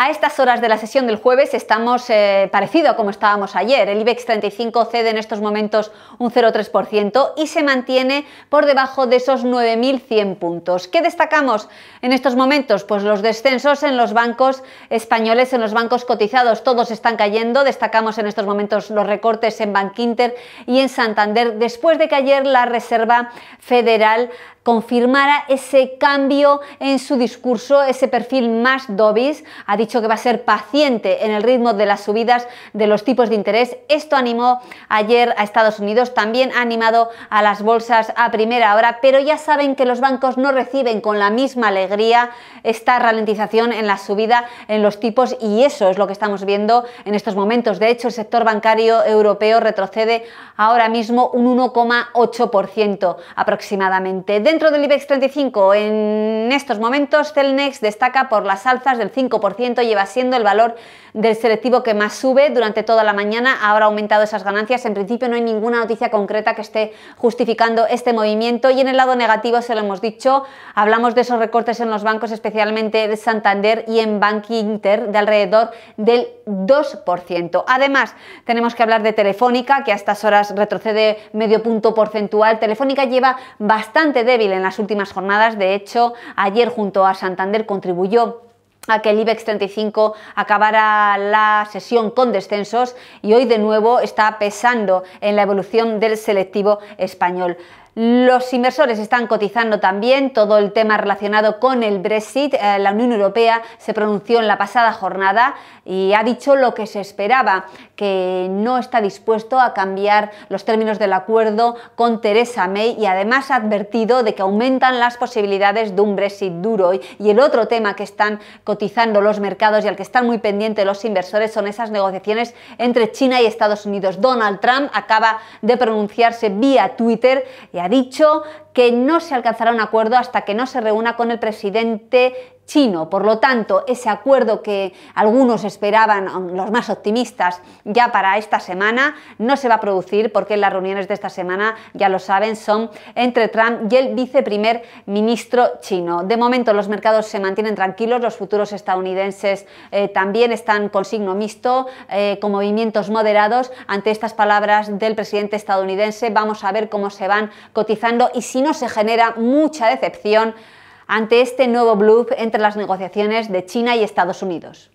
A estas horas de la sesión del jueves estamos eh, parecido a como estábamos ayer. El IBEX 35 cede en estos momentos un 0,3% y se mantiene por debajo de esos 9.100 puntos. ¿Qué destacamos en estos momentos? Pues los descensos en los bancos españoles, en los bancos cotizados, todos están cayendo. Destacamos en estos momentos los recortes en Inter y en Santander después de que ayer la Reserva Federal confirmara ese cambio en su discurso, ese perfil más dovish. Ha dicho que va a ser paciente en el ritmo de las subidas de los tipos de interés. Esto animó ayer a Estados Unidos, también ha animado a las bolsas a primera hora, pero ya saben que los bancos no reciben con la misma alegría esta ralentización en la subida en los tipos y eso es lo que estamos viendo en estos momentos. De hecho, el sector bancario europeo retrocede ahora mismo un 1,8% aproximadamente. Dentro del IBEX 35, en estos momentos, Celnex destaca por las alzas del 5%, lleva siendo el valor del selectivo que más sube durante toda la mañana, ahora ha aumentado esas ganancias, en principio no hay ninguna noticia concreta que esté justificando este movimiento y en el lado negativo, se lo hemos dicho, hablamos de esos recortes en los bancos, especialmente de Santander y en Bank Inter, de alrededor del 2%. Además, tenemos que hablar de Telefónica, que a estas horas retrocede medio punto porcentual, Telefónica lleva bastante débil en las últimas jornadas. De hecho, ayer junto a Santander contribuyó a que el IBEX 35 acabara la sesión con descensos y hoy de nuevo está pesando en la evolución del selectivo español. Los inversores están cotizando también todo el tema relacionado con el Brexit. Eh, la Unión Europea se pronunció en la pasada jornada y ha dicho lo que se esperaba, que no está dispuesto a cambiar los términos del acuerdo con Theresa May y además ha advertido de que aumentan las posibilidades de un Brexit duro. Y el otro tema que están cotizando los mercados y al que están muy pendientes los inversores son esas negociaciones entre China y Estados Unidos. Donald Trump acaba de pronunciarse vía Twitter y ha dicho que no se alcanzará un acuerdo hasta que no se reúna con el presidente chino. Por lo tanto, ese acuerdo que algunos esperaban, um, los más optimistas, ya para esta semana, no se va a producir porque las reuniones de esta semana, ya lo saben, son entre Trump y el viceprimer ministro chino. De momento, los mercados se mantienen tranquilos, los futuros estadounidenses eh, también están con signo mixto, eh, con movimientos moderados. Ante estas palabras del presidente estadounidense, vamos a ver cómo se van cotizando y si no se genera mucha decepción, ante este nuevo bluff entre las negociaciones de China y Estados Unidos.